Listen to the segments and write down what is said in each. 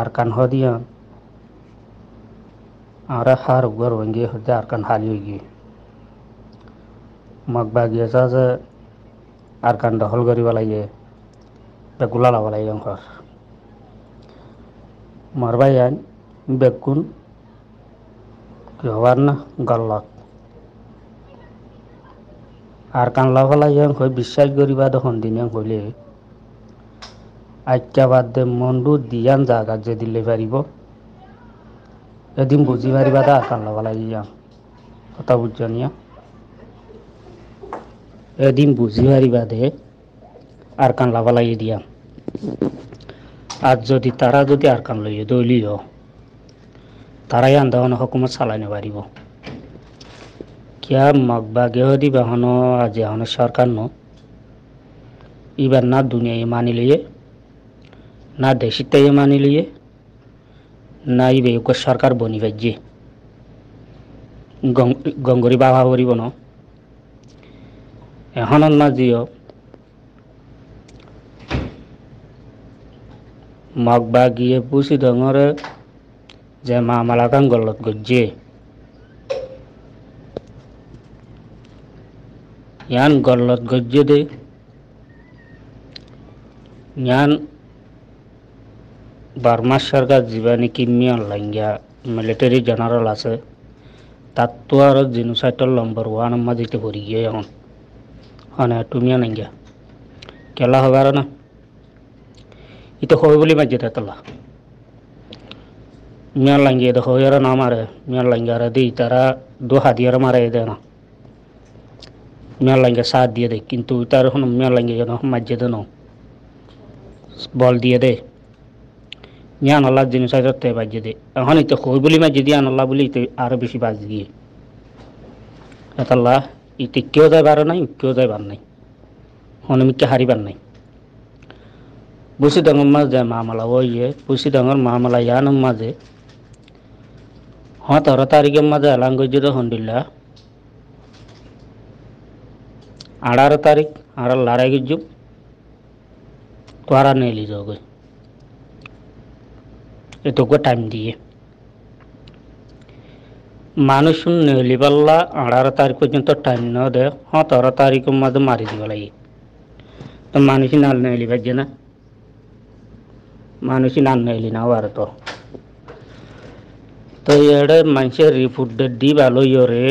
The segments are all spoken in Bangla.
अरकान हर हर उगर वंगे हृदय अरकान हालियोगी मग बागे अरकान दहल गरीब लाइए बेगुला लाभ लाइए हर मरबाइया बेगुन गहवार गल अरकान लाभ लाइए विश्वास गरीबा दहन दिन हो আজকা মনটো মন্ডু দিয়ান জাগা যে দিলে পারিব এদিন বুঝি পারিবা দা কান্লা বালা ইয়া কথা বুঝানিয়া এদিন বুঝি পারিবা দে আর কান্লা বালাই দিয়া আজ যদি তারা যদি আর কান লইয়ে দলিও তারাই আন্দাহন হকুমত চালাইনে পারিব কিয়া মাক বা গেহদি বাহন আজি সরকার ন ইবার না দুনিয়ায় মানি লৈয়ে না দেশি তাই মানি লিয়ে না ইবে ইউকর সরকার বনি ভাজ্যে গঙ্গরি বাবা করিব ন এখন না জিও মাক বা গিয়ে পুষি ডরে যে মা মালা কাম গলত গজ্জে ইয়ান গল্লত গজ্জে দে ইয়ান बार्मा सरकार जीवानी किमिया लैंगिया मिलिटेरी जेनेरल आसे तत्व और जिनोसाइटल नम्बर वन मजीत हो रही है यहाँ हाँ तुमिया लैंगिया केला हगार ना इत हुई मजीत तला मियाँ लैंगिया तो हर ना मारे मियाँ लैंगिया दी तारा दो हाथियार मारे देना मियाँ लैंगिया साथ दिए दे कितु इतार मियाँ लैंगिया मजे दे नॉल दिए दे ইয়ান আল্লাহ জিনিস হয়তো বাজিয়ে দে এখন তো খই বলি মা যদি ইয়ান আল্লাহ বলি আরও বেশি বাজ দিয়ে আল্লাহ ইতে কেউ বারো নাই কেউ বার নাই হারি বার নাই বুসি ডাঙর মাছ যায় মামলা ও ইয়ে বুসি ডাঙর মামলা ইয়ান মাঝে হ্যাঁ তেরো তারিখের মাঝে এলাং গজিত হন্ডিল্লা আঠারো তারিখ আড়ার লড়াই গিয়ে তোরা নিয়ে লিজ গই এটুকু টাইম দিয়ে মানুষ নিলিবাল্লা আঠারো তারিখ পর্যন্ত টাইম ন দে সতেরো হ্যাঁ, তারিখের মধ্যে মারি দিব লাগে তো মানুষ নাল নিলিবার যে না মানুষ নাল নিলি না আর তো তো এড়ে মানুষের রিপোর্ট দি ভালো ইয়রে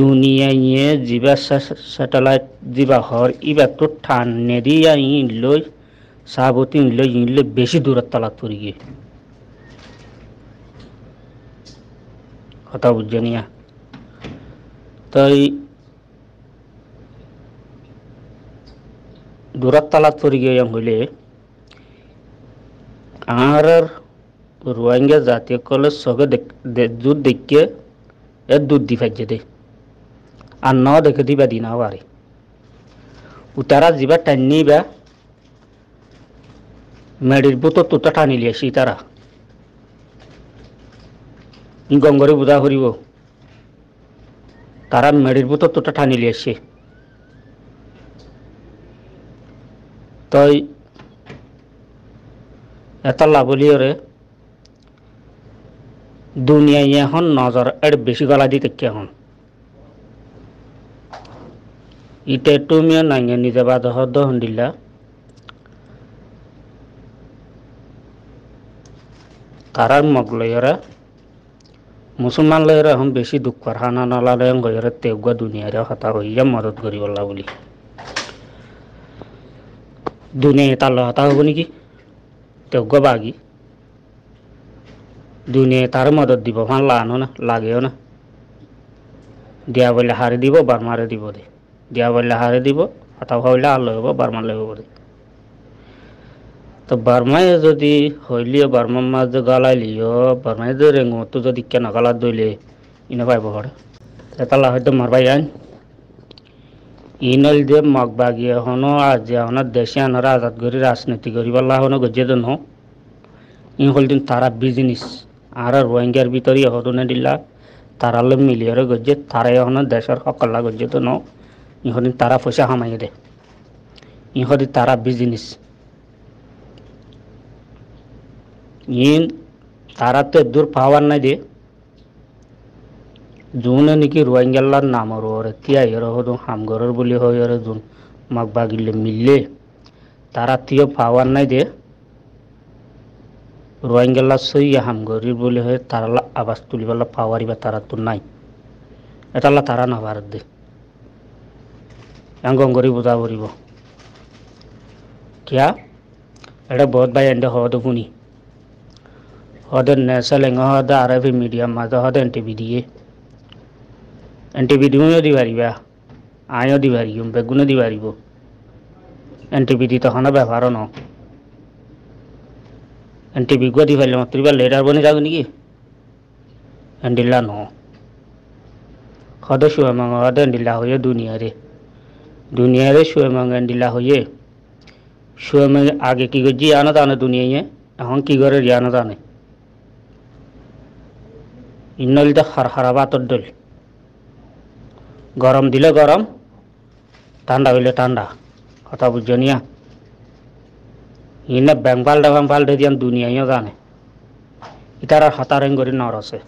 দুনিয়ায় জিবা স্যাটেলাইট দিবা হর ইবা তো ঠান নেদি আই লই ಸಾಬೂತಿನ বেশি ಇಲ್ಲೇ তালাক তরি গিয়ে কথা বুঝছে নিয়া তাই দূরাত তালাক তরি গিয়ে হইলে আর রোহিঙ্গা জাতীয় কলে সগে দুধ দেখে এ দুধ দি ফাইজে দে আর ন দেখে দিবা দিনাও আরে উতারা যিবা টান্নি বা মেড়ির বুততটা টানি লিয়েছি তারা গঙ্গরে বুধা করিব তারা মেড়ির বুততটা টানি লিয়েছে তই এটা লাভলিয়রে দুনিয়ায় এখন নজর এর বেশি গলা দিতে এখন ইতে তুমিও নাঙ্গে নিজে বাদ হদ্দ হন্দিলা karar magloyara মুসলমান লয়রা এখন বেশি দুঃখ হানা নালারে গয়রা তেওগা দুনিয়ারে হতা হইয়া মদত করিবলা বলি দুনিয়া তাল হতা হব নেকি তেওগা বাগি দুনিয়া তার মদত দিব হান লানো না লাগেও না দিয়া বললে হারে দিব বারমারে দিব দে দিয়া বললে হারে দিব হতা ভাবলে আর লইব বারমার হব দে তো বার্মায় যদি হইলিও বার্মার মাছ যে লিও বার্মায় যে তো যদি কেন গালা দইলে ইনে পাইব হরে তালা হয়তো মারবাই ই ইনল যে মগ বাগি হনো আজ হন দেশে আনরা আজাদ করি রাজনীতি করিব হনো গজিয়ে দেন ইন হল দিন তারা বিজনেস আর রোহিঙ্গার ভিতরে না দিলা তারালে মিলিয়রে গজে তারাই হন দেশের সকলা তো দেন ইহদিন তারা পয়সা হামাই দে ইহদি তারা বিজনেস ಏನು ತಾರತದ್ದೂರು ಪಾವನ್ನದೆ ಜೂನನಿಗೆ ರೋಹಿಂಗೆಲ್ಲ ನಮ್ಮರು ರತಿಯ ಇರೋದು ಹಮ್ಗರರು ಬುಲಿ ಹೋಗಿರೋ ಜೂನ್ ಮಗ್ಬಾಗಿಲ್ಲ ಮಿಲ್ಲೆ ತಾರತೀಯ ಪಾವನ್ನದೆ রোহিঙ্গাল্লা সইয়া হামগরি বলে হয়ে তারালা আবাস তুলিবাল্লা পাওয়ারি বা তারা তো নাই এটাল্লা তারা না ভারত দে গঙ্গরি বোঝা পড়ব কিয়া এটা বহুত বাই এন্ডে হওয়া তো শুনি medium uh, um, hoden ne seleng hoda arafi medium ma to hoden tibidie antibody মুইও দিবারিবা আয়ও দিবারিম বেগুনও দিবারিব এন্টিবিডি তখন ব্যবহার ন এন্টিবিগুয়া দি পারলে মাত্র এবার লেডার বনে যাবে নাকি এন্ডিল্লা ন হদে শুয়ে মাঙ্গ হদে এন্ডিল্লা হয়ে দুনিয়ারে দুনিয়ারে শুয়ে মাঙ্গ এন্ডিল্লা হয়ে শুয়ে মাঙ্গে আগে কি করছি আনো তানে দুনিয়ায় এখন কি করে রিয়ানো তানে ইন্নল দে হরহরাবাতর দোল গরম দিলে গরম ঠান্ডা হইলে ঠান্ডা কথা বুঝনিয়া ইনে বেঙ্গালটা বেঙ্গালটা দিয়ান দুনিয়াইও জানে ইতার আর হতারেন করি নর আছে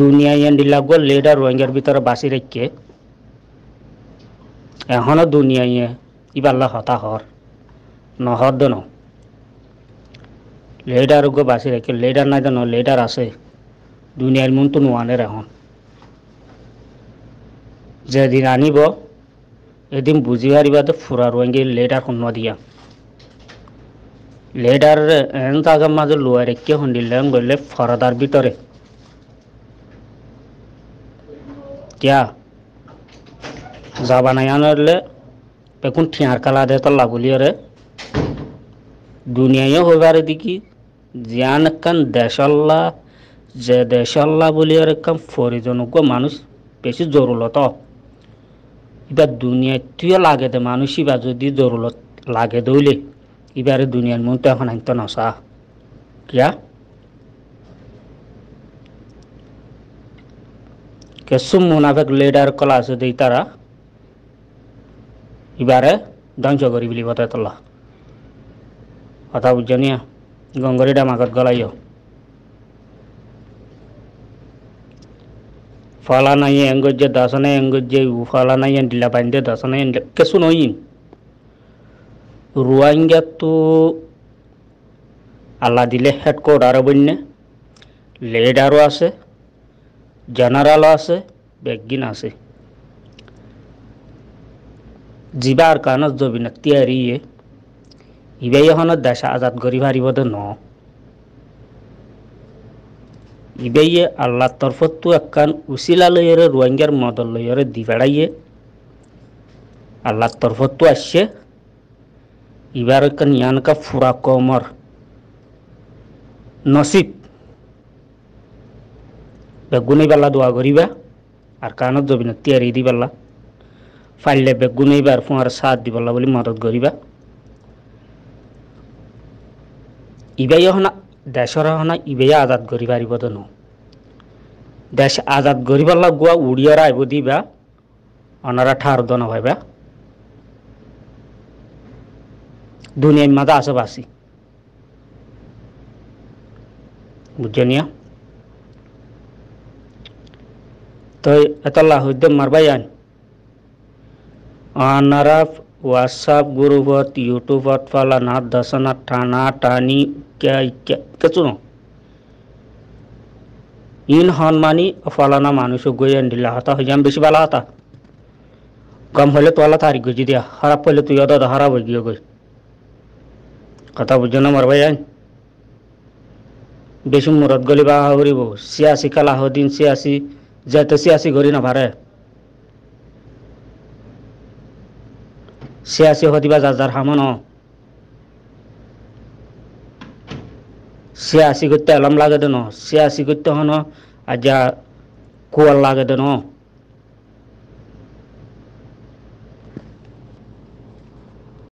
দুনিয়ায় দিলা গো লেডার রোহিঙ্গার ভিতরে বাঁচি রেখে এখনো দুনিয়ায় ইবাল্লা হতা হর নহর দনো লেডার গো বাঁচি রেখে লেডার নাই দনো লেডার আছে দুনিয়ার তো নোয়ানে এখন যেদিন আনিব এদিন বুঝি পারিবা তো ফুরা রোয়েঙ্গি লেটার শূন্য দিয়া লেডার এন তাগা মাঝে লোয়া রেখে হন্ডিলেন গেলে ফরাদার ভিতরে কিয়া যাবা নাই আনলে এখন ঠিয়ার কালা দে তো লাগুলিয়ারে দুনিয়ায় হইবার দিকি জিয়ান কান দেশাল্লা যে দেশে আল্লাহ বলি আর একখান ফরিজনজ্ঞ মানুষ বেশি জরুরত এবার দুনিয়ায় তুইও লাগে দে মানুষ ইবার যদি জরুরত লাগে দৌলে এবারে দুনিয়ার মন তো এখন আনতে নসা কিয়া কেসুম মুনাফেক লেডার কলা আছে দেই তারা এবারে ধ্বংস করি বলি কথা তোলা কথা বুঝনিয়া গঙ্গরিডা মাগত গলাইও falanaye engojje dasana engojje falanaye dilabande dasana en kesunoyin রুয়াঙ্গা তো আল্লাহ দিলে হেড কোড আরও বন্যে লেড আরও আছে জেনারেলও আছে বেগিন আছে কাৰণত কানস জবিনা তিয়ারিয়ে ইবাই এখন দেশ আজাদ করি পাৰিবতো ন ইবেয়ে আল্লাহ তরফতু একখান উচিলা লইয়েরে রোহিঙ্গার মদল লইয়েরে দি বেড়াইয়ে আল্লাহ তরফতু আসছে ইবার একখান ইয়ানকা ফুরা কমর নসিব বেগুনই বেলা দোয়া করিবা আর কান জবিন তিয়ারি বেলা ফাইলে বেগুনই বার ফুঁয়ার সাথ দিবলা বলে মদত করিবা ইবাই হনা দেশৰ হনা ইবেয়া আজাদ কৰি পাৰিব ন দেশ আজাদ কৰিবাৰ লগোৱা উৰিয়ৰ আহিব দিবা অনাৰা ঠাৰ দন ভাইবা দুনিয়ার মাঝে আশেপাশে বুঝনিয়া তো এতলা হইতে মারবাই আন অনারা হোৱাটছআপ গ্ৰুপত ইউটিউবত ফালা নাথ দশনাথ টানা টানি কেচুন ইন হনমানি ফালানা মানুষ গিয়ে দিলা হতা যাম বেশি বালা হতা গম হলে তো আল্লাহ তারিখ গুজি দিয়া খারাপ হলে তুই অদ হারাপ হয়ে গিয়ে গই কথা বুঝো না মারবাই আইন বেশি মুরত গলি বা হাউরিব সিয়াসি কালাহদিন সিয়াসি যেতে সিয়াসি ঘরি না ভারে සියාසය හොතිබා ජාජාර හමනෝ සියාසි ගුත්ත ලම් ලාගදනෝ සියාසි ගුත්ත හනෝ අජා কুয়ার লাগে দেন